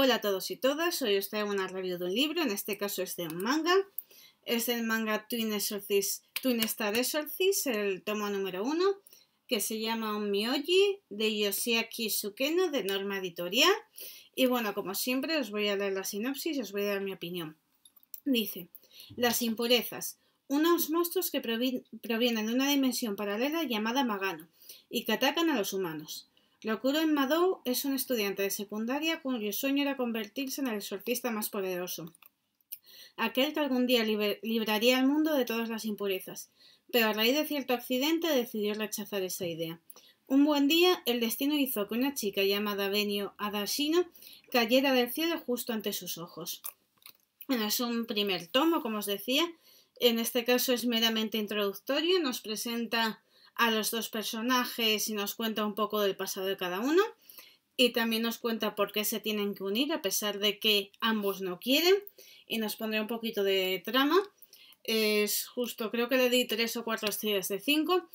Hola a todos y todas, hoy os traigo una review de un libro, en este caso es de un manga. Es el manga Twin, Twin Star Exorcist, el tomo número uno, que se llama Un de Yoshiaki Sukeno de Norma Editorial. Y bueno, como siempre, os voy a leer la sinopsis y os voy a dar mi opinión. Dice, las impurezas, unos monstruos que provienen de una dimensión paralela llamada Magano y que atacan a los humanos. Locuro en Madou es un estudiante de secundaria cuyo sueño era convertirse en el surfista más poderoso, aquel que algún día libraría al mundo de todas las impurezas, pero a raíz de cierto accidente decidió rechazar esa idea. Un buen día, el destino hizo que una chica llamada Benio Adashino cayera del cielo justo ante sus ojos. Es un primer tomo, como os decía, en este caso es meramente introductorio, nos presenta a los dos personajes y nos cuenta un poco del pasado de cada uno. Y también nos cuenta por qué se tienen que unir a pesar de que ambos no quieren. Y nos pondré un poquito de trama. Es justo, creo que le di tres o cuatro estrellas de cinco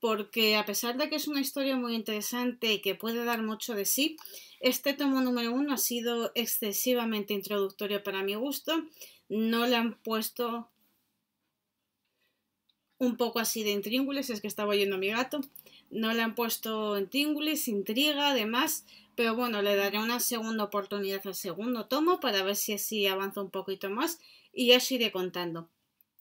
porque a pesar de que es una historia muy interesante y que puede dar mucho de sí, este tomo número uno ha sido excesivamente introductorio para mi gusto. No le han puesto un poco así de intríngulis, es que estaba oyendo mi gato. No le han puesto intríngulis, intriga, además, pero bueno, le daré una segunda oportunidad al segundo tomo para ver si así avanza un poquito más y ya os iré contando.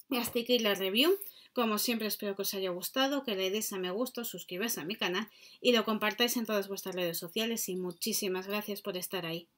Hasta aquí la review. Como siempre espero que os haya gustado, que le deis a me gusto, suscribáis a mi canal y lo compartáis en todas vuestras redes sociales y muchísimas gracias por estar ahí.